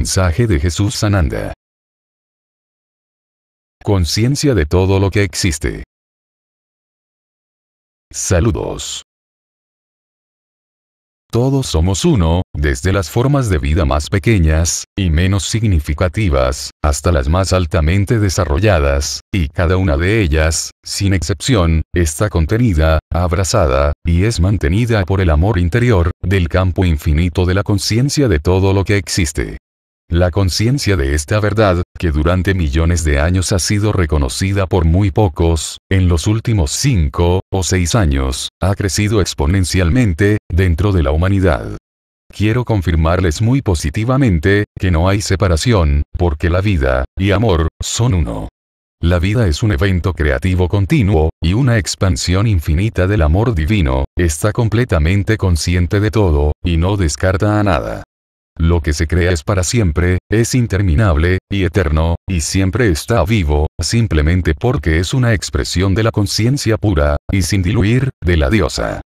mensaje de Jesús Sananda. Conciencia de todo lo que existe. Saludos. Todos somos uno, desde las formas de vida más pequeñas, y menos significativas, hasta las más altamente desarrolladas, y cada una de ellas, sin excepción, está contenida, abrazada, y es mantenida por el amor interior, del campo infinito de la conciencia de todo lo que existe. La conciencia de esta verdad, que durante millones de años ha sido reconocida por muy pocos, en los últimos cinco o seis años, ha crecido exponencialmente dentro de la humanidad. Quiero confirmarles muy positivamente que no hay separación, porque la vida y amor son uno. La vida es un evento creativo continuo, y una expansión infinita del amor divino, está completamente consciente de todo, y no descarta a nada. Lo que se crea es para siempre, es interminable, y eterno, y siempre está vivo, simplemente porque es una expresión de la conciencia pura, y sin diluir, de la diosa.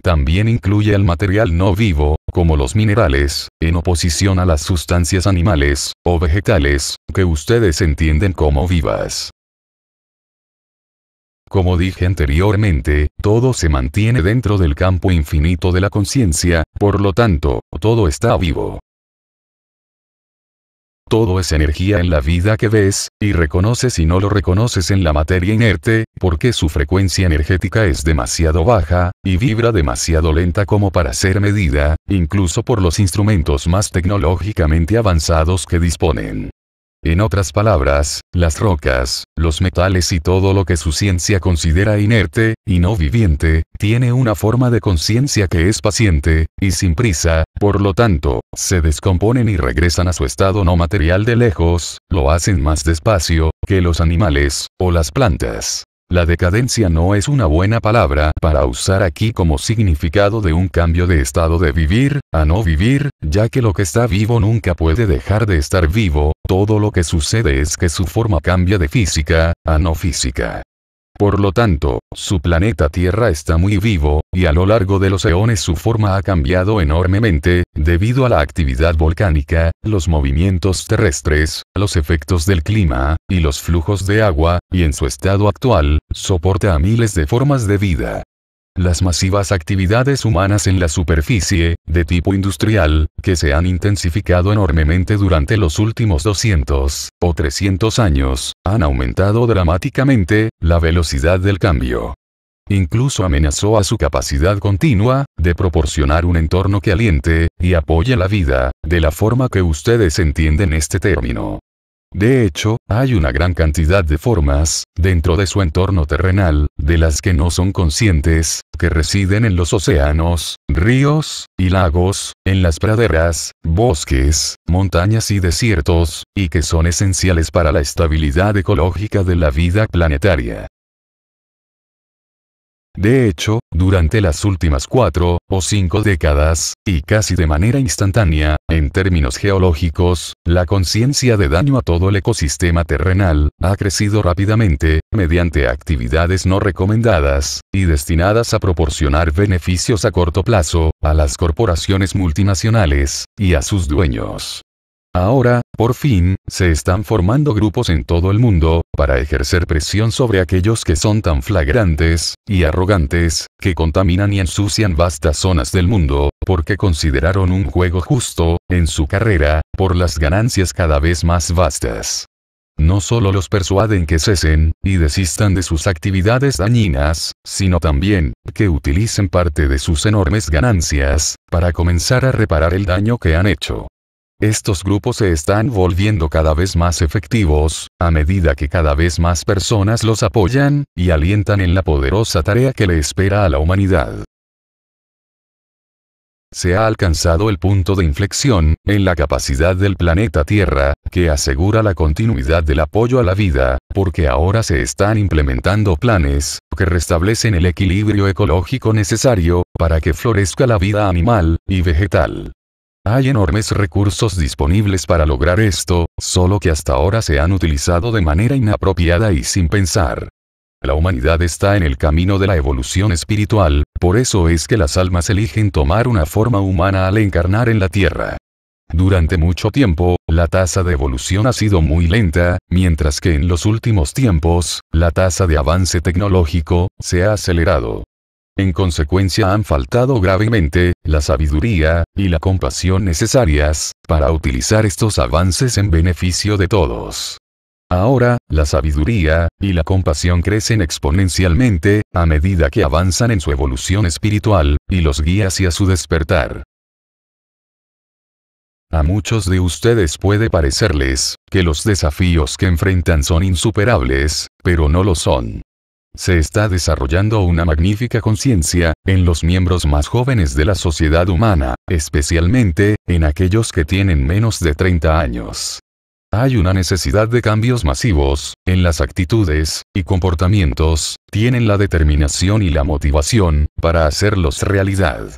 También incluye al material no vivo, como los minerales, en oposición a las sustancias animales, o vegetales, que ustedes entienden como vivas. Como dije anteriormente, todo se mantiene dentro del campo infinito de la conciencia, por lo tanto, todo está vivo. Todo es energía en la vida que ves, y reconoces y no lo reconoces en la materia inerte, porque su frecuencia energética es demasiado baja, y vibra demasiado lenta como para ser medida, incluso por los instrumentos más tecnológicamente avanzados que disponen. En otras palabras, las rocas, los metales y todo lo que su ciencia considera inerte, y no viviente, tiene una forma de conciencia que es paciente, y sin prisa, por lo tanto, se descomponen y regresan a su estado no material de lejos, lo hacen más despacio, que los animales, o las plantas. La decadencia no es una buena palabra para usar aquí como significado de un cambio de estado de vivir, a no vivir, ya que lo que está vivo nunca puede dejar de estar vivo, todo lo que sucede es que su forma cambia de física, a no física. Por lo tanto, su planeta Tierra está muy vivo, y a lo largo de los eones su forma ha cambiado enormemente, debido a la actividad volcánica, los movimientos terrestres, los efectos del clima, y los flujos de agua, y en su estado actual, soporta a miles de formas de vida. Las masivas actividades humanas en la superficie, de tipo industrial, que se han intensificado enormemente durante los últimos 200 o 300 años, han aumentado dramáticamente la velocidad del cambio. Incluso amenazó a su capacidad continua, de proporcionar un entorno que aliente, y apoye la vida, de la forma que ustedes entienden este término. De hecho, hay una gran cantidad de formas, dentro de su entorno terrenal, de las que no son conscientes, que residen en los océanos, ríos, y lagos, en las praderas, bosques, montañas y desiertos, y que son esenciales para la estabilidad ecológica de la vida planetaria. De hecho, durante las últimas cuatro o cinco décadas, y casi de manera instantánea, en términos geológicos, la conciencia de daño a todo el ecosistema terrenal ha crecido rápidamente, mediante actividades no recomendadas, y destinadas a proporcionar beneficios a corto plazo, a las corporaciones multinacionales, y a sus dueños. Ahora, por fin, se están formando grupos en todo el mundo, para ejercer presión sobre aquellos que son tan flagrantes, y arrogantes, que contaminan y ensucian vastas zonas del mundo, porque consideraron un juego justo, en su carrera, por las ganancias cada vez más vastas. No solo los persuaden que cesen, y desistan de sus actividades dañinas, sino también, que utilicen parte de sus enormes ganancias, para comenzar a reparar el daño que han hecho. Estos grupos se están volviendo cada vez más efectivos, a medida que cada vez más personas los apoyan, y alientan en la poderosa tarea que le espera a la humanidad. Se ha alcanzado el punto de inflexión, en la capacidad del planeta Tierra, que asegura la continuidad del apoyo a la vida, porque ahora se están implementando planes, que restablecen el equilibrio ecológico necesario, para que florezca la vida animal, y vegetal. Hay enormes recursos disponibles para lograr esto, solo que hasta ahora se han utilizado de manera inapropiada y sin pensar. La humanidad está en el camino de la evolución espiritual, por eso es que las almas eligen tomar una forma humana al encarnar en la Tierra. Durante mucho tiempo, la tasa de evolución ha sido muy lenta, mientras que en los últimos tiempos, la tasa de avance tecnológico se ha acelerado. En consecuencia han faltado gravemente, la sabiduría, y la compasión necesarias, para utilizar estos avances en beneficio de todos. Ahora, la sabiduría y la compasión crecen exponencialmente, a medida que avanzan en su evolución espiritual, y los guía hacia su despertar. A muchos de ustedes puede parecerles que los desafíos que enfrentan son insuperables, pero no lo son. Se está desarrollando una magnífica conciencia, en los miembros más jóvenes de la sociedad humana, especialmente, en aquellos que tienen menos de 30 años. Hay una necesidad de cambios masivos, en las actitudes y comportamientos, tienen la determinación y la motivación, para hacerlos realidad.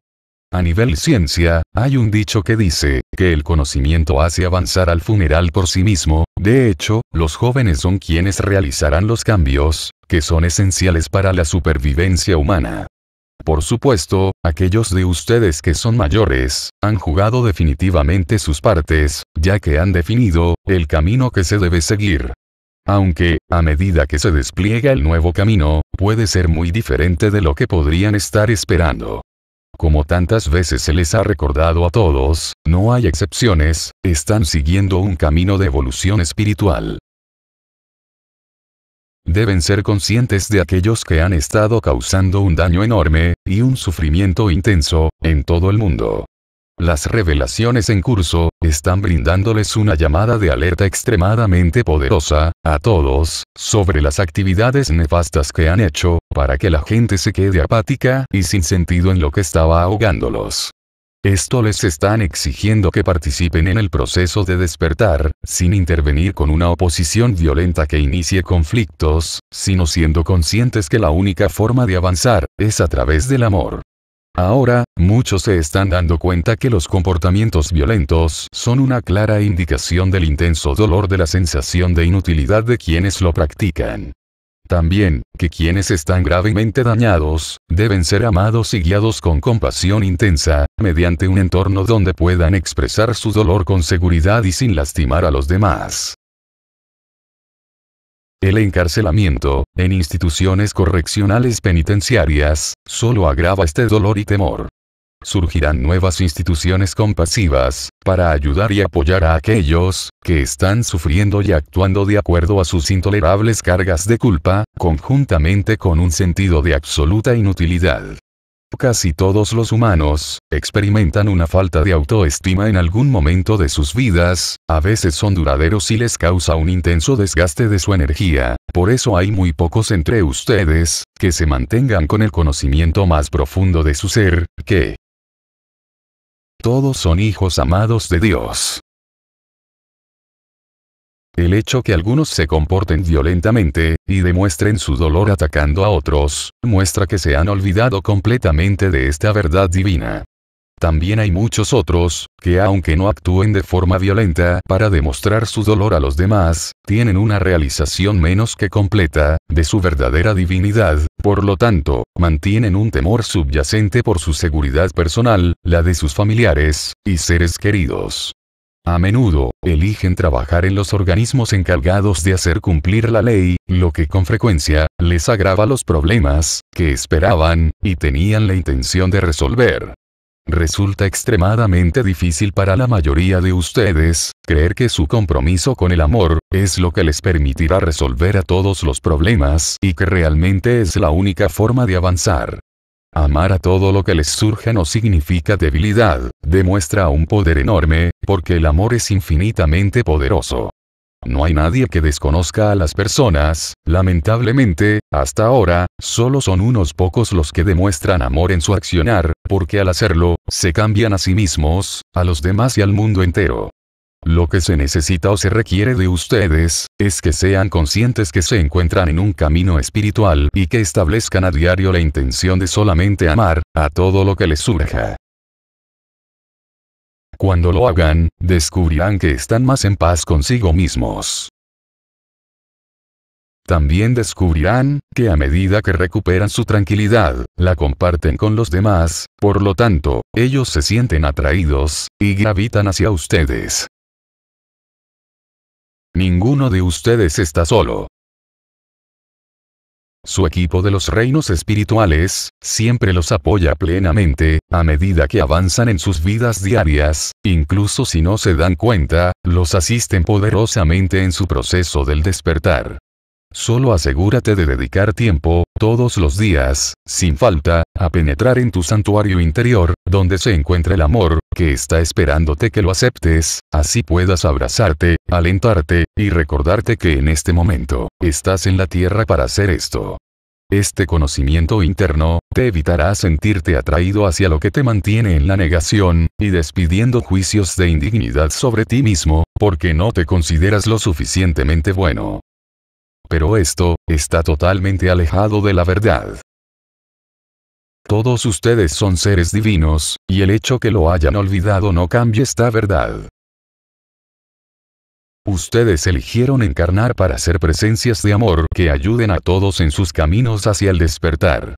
A nivel ciencia, hay un dicho que dice, que el conocimiento hace avanzar al funeral por sí mismo, de hecho, los jóvenes son quienes realizarán los cambios, que son esenciales para la supervivencia humana. Por supuesto, aquellos de ustedes que son mayores, han jugado definitivamente sus partes, ya que han definido, el camino que se debe seguir. Aunque, a medida que se despliega el nuevo camino, puede ser muy diferente de lo que podrían estar esperando. Como tantas veces se les ha recordado a todos, no hay excepciones, están siguiendo un camino de evolución espiritual. Deben ser conscientes de aquellos que han estado causando un daño enorme, y un sufrimiento intenso, en todo el mundo. Las revelaciones en curso, están brindándoles una llamada de alerta extremadamente poderosa, a todos, sobre las actividades nefastas que han hecho, para que la gente se quede apática y sin sentido en lo que estaba ahogándolos. Esto les están exigiendo que participen en el proceso de despertar, sin intervenir con una oposición violenta que inicie conflictos, sino siendo conscientes que la única forma de avanzar, es a través del amor. Ahora, muchos se están dando cuenta que los comportamientos violentos son una clara indicación del intenso dolor de la sensación de inutilidad de quienes lo practican. También, que quienes están gravemente dañados, deben ser amados y guiados con compasión intensa, mediante un entorno donde puedan expresar su dolor con seguridad y sin lastimar a los demás. El encarcelamiento, en instituciones correccionales penitenciarias, solo agrava este dolor y temor surgirán nuevas instituciones compasivas, para ayudar y apoyar a aquellos, que están sufriendo y actuando de acuerdo a sus intolerables cargas de culpa, conjuntamente con un sentido de absoluta inutilidad. Casi todos los humanos, experimentan una falta de autoestima en algún momento de sus vidas, a veces son duraderos y les causa un intenso desgaste de su energía, por eso hay muy pocos entre ustedes, que se mantengan con el conocimiento más profundo de su ser, que, todos son hijos amados de Dios. El hecho que algunos se comporten violentamente, y demuestren su dolor atacando a otros, muestra que se han olvidado completamente de esta verdad divina. También hay muchos otros, que aunque no actúen de forma violenta para demostrar su dolor a los demás, tienen una realización menos que completa, de su verdadera divinidad, por lo tanto, mantienen un temor subyacente por su seguridad personal, la de sus familiares, y seres queridos. A menudo, eligen trabajar en los organismos encargados de hacer cumplir la ley, lo que con frecuencia, les agrava los problemas, que esperaban, y tenían la intención de resolver. Resulta extremadamente difícil para la mayoría de ustedes, creer que su compromiso con el amor, es lo que les permitirá resolver a todos los problemas y que realmente es la única forma de avanzar. Amar a todo lo que les surja no significa debilidad, demuestra un poder enorme, porque el amor es infinitamente poderoso. No hay nadie que desconozca a las personas, lamentablemente, hasta ahora, solo son unos pocos los que demuestran amor en su accionar, porque al hacerlo, se cambian a sí mismos, a los demás y al mundo entero. Lo que se necesita o se requiere de ustedes, es que sean conscientes que se encuentran en un camino espiritual y que establezcan a diario la intención de solamente amar, a todo lo que les surja. Cuando lo hagan, descubrirán que están más en paz consigo mismos. También descubrirán, que a medida que recuperan su tranquilidad, la comparten con los demás, por lo tanto, ellos se sienten atraídos, y gravitan hacia ustedes. Ninguno de ustedes está solo, su equipo de los reinos espirituales, siempre los apoya plenamente, a medida que avanzan en sus vidas diarias, incluso si no se dan cuenta, los asisten poderosamente en su proceso del despertar. Solo asegúrate de dedicar tiempo, todos los días, sin falta, a penetrar en tu santuario interior, donde se encuentra el amor, que está esperándote que lo aceptes, así puedas abrazarte, alentarte, y recordarte que en este momento, estás en la tierra para hacer esto. Este conocimiento interno, te evitará sentirte atraído hacia lo que te mantiene en la negación, y despidiendo juicios de indignidad sobre ti mismo, porque no te consideras lo suficientemente bueno pero esto, está totalmente alejado de la verdad. Todos ustedes son seres divinos, y el hecho que lo hayan olvidado no cambia esta verdad. Ustedes eligieron encarnar para ser presencias de amor que ayuden a todos en sus caminos hacia el despertar.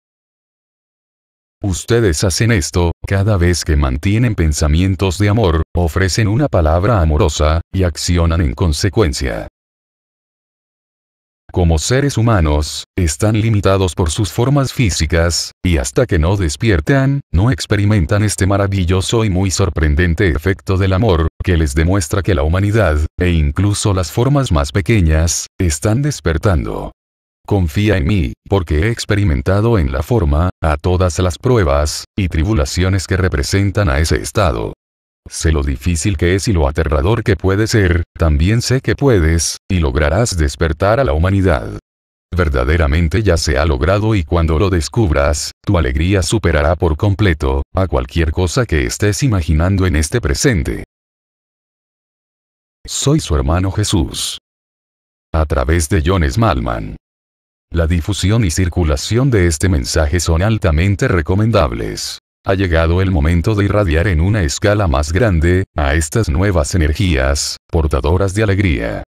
Ustedes hacen esto, cada vez que mantienen pensamientos de amor, ofrecen una palabra amorosa, y accionan en consecuencia como seres humanos, están limitados por sus formas físicas, y hasta que no despiertan, no experimentan este maravilloso y muy sorprendente efecto del amor, que les demuestra que la humanidad, e incluso las formas más pequeñas, están despertando. Confía en mí, porque he experimentado en la forma, a todas las pruebas, y tribulaciones que representan a ese estado. Sé lo difícil que es y lo aterrador que puede ser, también sé que puedes, y lograrás despertar a la humanidad. Verdaderamente ya se ha logrado y cuando lo descubras, tu alegría superará por completo, a cualquier cosa que estés imaginando en este presente. Soy su hermano Jesús. A través de John Smallman. La difusión y circulación de este mensaje son altamente recomendables. Ha llegado el momento de irradiar en una escala más grande, a estas nuevas energías, portadoras de alegría.